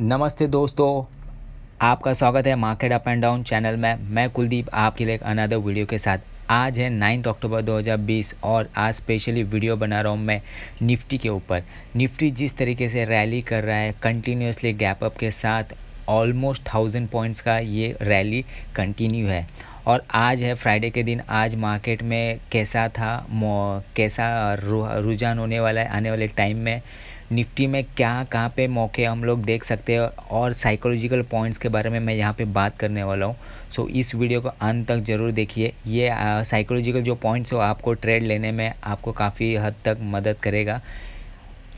नमस्ते दोस्तों आपका स्वागत है market up and down channel में मैं कुलदीप आपके लिए अनदर वीडियो के साथ आज है नाइन्थ अक्टूबर 2020 और आज स्पेशली वीडियो बना रहा हूँ मैं निफ्टी के ऊपर निफ्टी जिस तरीके से रैली कर रहा है कंटिन्यूसली गैप अप के साथ ऑलमोस्ट थाउजेंड पॉइंट्स का ये रैली कंटिन्यू है और आज है फ्राइडे के दिन आज मार्केट में कैसा था कैसा रुझान होने वाला है आने वाले टाइम में निफ्टी में क्या कहाँ पे मौके हम लोग देख सकते हैं और साइकोलॉजिकल पॉइंट्स के बारे में मैं यहाँ पे बात करने वाला हूँ सो so, इस वीडियो को अंत तक ज़रूर देखिए ये साइकोलॉजिकल जो पॉइंट्स हो आपको ट्रेड लेने में आपको काफ़ी हद तक मदद करेगा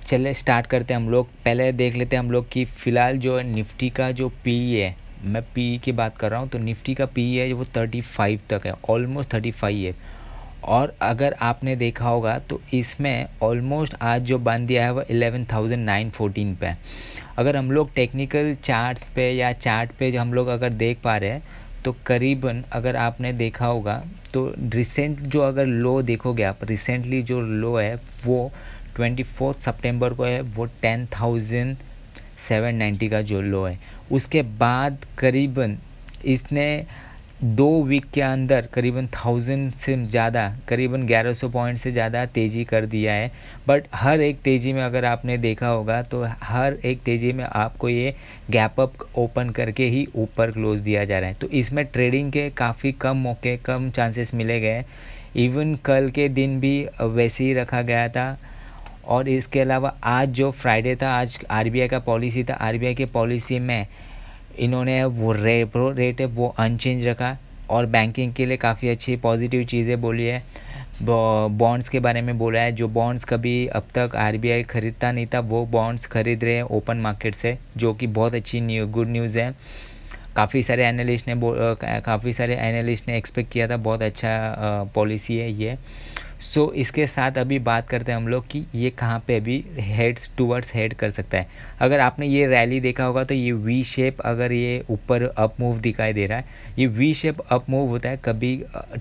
चले स्टार्ट करते हैं हम लोग पहले देख लेते हैं हम लोग कि फ़िलहाल जो निफ्टी का जो पी है मैं पी की बात कर रहा हूँ तो निफ्टी का पी है वो थर्टी फाइव तक है ऑलमोस्ट थर्टी फाइव है और अगर आपने देखा होगा तो इसमें ऑलमोस्ट आज जो बन दिया है वह एलेवन थाउजेंड नाइन फोर्टीन पे अगर हम लोग टेक्निकल चार्ट्स पे या चार्ट पे जो हम लोग अगर देख पा रहे हैं तो करीबन अगर आपने देखा होगा तो रिसेंट जो अगर लो देखोगे आप रिसेंटली जो लो है वो ट्वेंटी फोर्थ सितंबर को है वो टेन थाउजेंड सेवन नाइन्टी का जो लो है उसके बाद करीबन इसने दो वीक के अंदर करीबन थाउजेंड से ज़्यादा करीबन 1100 पॉइंट से ज़्यादा तेज़ी कर दिया है बट हर एक तेज़ी में अगर आपने देखा होगा तो हर एक तेज़ी में आपको ये गैप अप ओपन करके ही ऊपर क्लोज दिया जा रहा है तो इसमें ट्रेडिंग के काफ़ी कम मौके कम चांसेस मिले गए इवन कल के दिन भी वैसे ही रखा गया था और इसके अलावा आज जो फ्राइडे था आज आर का पॉलिसी था आर के पॉलिसी में इन्होंने वो रेपो रेट है वो अनचेंज रखा और बैंकिंग के लिए काफ़ी अच्छी पॉजिटिव चीज़ें बोली है बॉन्ड्स के बारे में बोला है जो बॉन्ड्स कभी अब तक आरबीआई ख़रीदता नहीं था वो बॉन्ड्स खरीद रहे हैं ओपन मार्केट से जो कि बहुत अच्छी न्यू गुड न्यूज़ है काफ़ी सारे एनालिस्ट ने काफ़ी सारे एनालिस्ट ने एक्सपेक्ट किया था बहुत अच्छा पॉलिसी है ये सो so, इसके साथ अभी बात करते हैं हम लोग कि ये कहाँ पे अभी हेड्स टूवर्ड्स हेड कर सकता है अगर आपने ये रैली देखा होगा तो ये वी शेप अगर ये ऊपर अप मूव दिखाई दे रहा है ये वी शेप अप मूव होता है कभी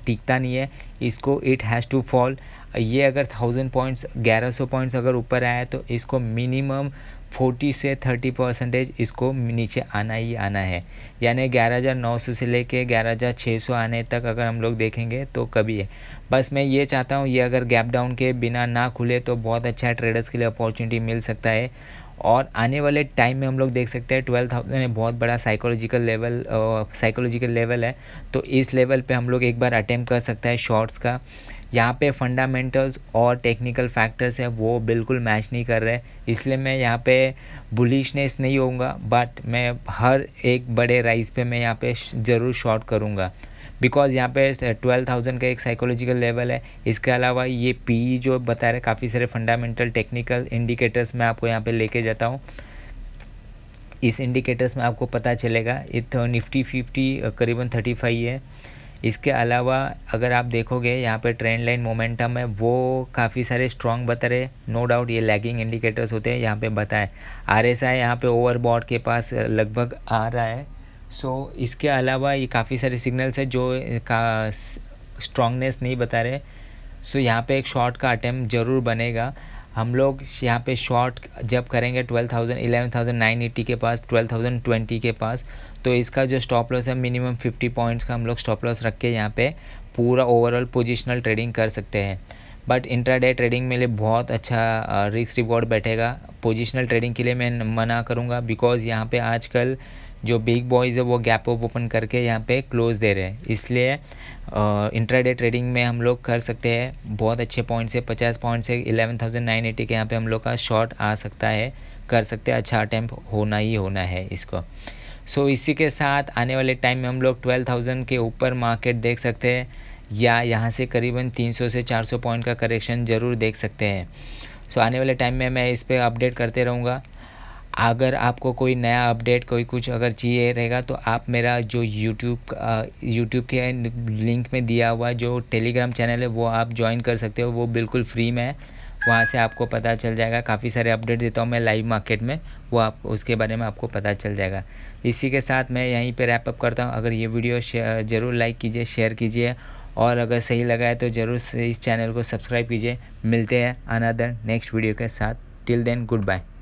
टिकता नहीं है इसको इट हैज़ टू फॉल ये अगर थाउजेंड पॉइंट्स ग्यारह सौ पॉइंट्स अगर ऊपर आया तो इसको मिनिमम फोर्टी से थर्टी परसेंटेज इसको नीचे आना ही आना है यानी ग्यारह हज़ार नौ सौ से लेके ग्यारह हज़ार छः सौ आने तक अगर हम लोग देखेंगे तो कभी है बस मैं ये चाहता हूँ ये अगर गैप डाउन के बिना ना खुले तो बहुत अच्छा ट्रेडर्स के लिए अपॉर्चुनिटी मिल सकता है और आने वाले टाइम में हम लोग देख सकते हैं ट्वेल्व थाउजेंड बहुत बड़ा साइकोलॉजिकल लेवल साइकोलॉजिकल लेवल है तो इस लेवल पे हम लोग एक बार अटेम्प्ट कर सकता है शॉर्ट्स का यहाँ पे फंडामेंटल्स और टेक्निकल फैक्टर्स हैं वो बिल्कुल मैच नहीं कर रहे इसलिए मैं यहाँ पे बुलिशनेस नहीं होऊंगा बट मैं हर एक बड़े राइज पे मैं यहाँ पे ज़रूर शॉर्ट करूँगा बिकॉज यहाँ पे ट्वेल्व थाउजेंड का एक साइकोलॉजिकल लेवल है इसके अलावा ये पी जो बता रहे काफ़ी सारे फंडामेंटल टेक्निकल इंडिकेटर्स मैं आपको यहाँ पे लेके जाता हूँ इस इंडिकेटर्स में आपको पता चलेगा इत तो निफ्टी फिफ्टी करीबन थर्टी फाइव है इसके अलावा अगर आप देखोगे यहाँ पे ट्रेंड लाइन मोमेंटम है वो काफ़ी सारे स्ट्रॉन्ग बता रहे नो डाउट ये लैगिंग इंडिकेटर्स होते हैं यहाँ पे बताएं आर एस आई यहाँ पे ओवरबॉड के पास लगभग आ रहा है सो so, इसके अलावा ये काफ़ी सारे सिग्नल्स है जो का स्ट्रॉन्गनेस नहीं बता रहे सो so, यहाँ पे एक शॉर्ट का अटैम्प्ट जरूर बनेगा हम लोग यहाँ पे शॉर्ट जब करेंगे twelve thousand eleven thousand nine eighty के पास ट्वेल्व थाउजेंड ट्वेंटी के पास तो इसका जो स्टॉप लॉस है मिनिमम फिफ्टी पॉइंट्स का हम लोग स्टॉप लॉस रख के यहाँ पे पूरा ओवरऑल पोजिशनल ट्रेडिंग कर सकते हैं बट इंट्राडे ट्रेडिंग में लिए बहुत अच्छा रिस्क uh, रिवॉर्ड बैठेगा पोजिशनल ट्रेडिंग के लिए मैं मना करूँगा बिकॉज़ यहाँ पर आजकल जो बिग बॉयज़ है वो गैप अप ओपन करके यहाँ पे क्लोज दे रहे हैं इसलिए इंट्राडे ट्रेडिंग में हम लोग कर सकते हैं बहुत अच्छे पॉइंट से पचास पॉइंट से इलेवन थाउजेंड नाइन एटी के यहाँ पे हम लोग का शॉर्ट आ सकता है कर सकते हैं अच्छा अटैम्प होना ही होना है इसको सो so, इसी के साथ आने वाले टाइम में हम लोग ट्वेल्व थाउजेंड के ऊपर मार्केट देख सकते हैं या यहाँ से करीबन 300 से 400 पॉइंट का करेक्शन ज़रूर देख सकते हैं सो so, आने वाले टाइम में मैं इस पर अपडेट करते रहूँगा अगर आपको कोई नया अपडेट कोई कुछ अगर चाहिए रहेगा तो आप मेरा जो यूट्यूब यूट्यूब के लिंक में दिया हुआ जो टेलीग्राम चैनल है वो आप ज्वाइन कर सकते हो वो बिल्कुल फ्री में है वहाँ से आपको पता चल जाएगा काफ़ी सारे अपडेट देता हूँ मैं लाइव मार्केट में वो आप उसके बारे में आपको पता चल जाएगा इसी के साथ मैं यहीं पर रैप अप करता हूँ अगर ये वीडियो ज़रूर लाइक कीजिए शेयर कीजिए और अगर सही लगा है तो ज़रूर इस चैनल को सब्सक्राइब कीजिए मिलते हैं अनदर नेक्स्ट वीडियो के साथ टिल देन गुड बाय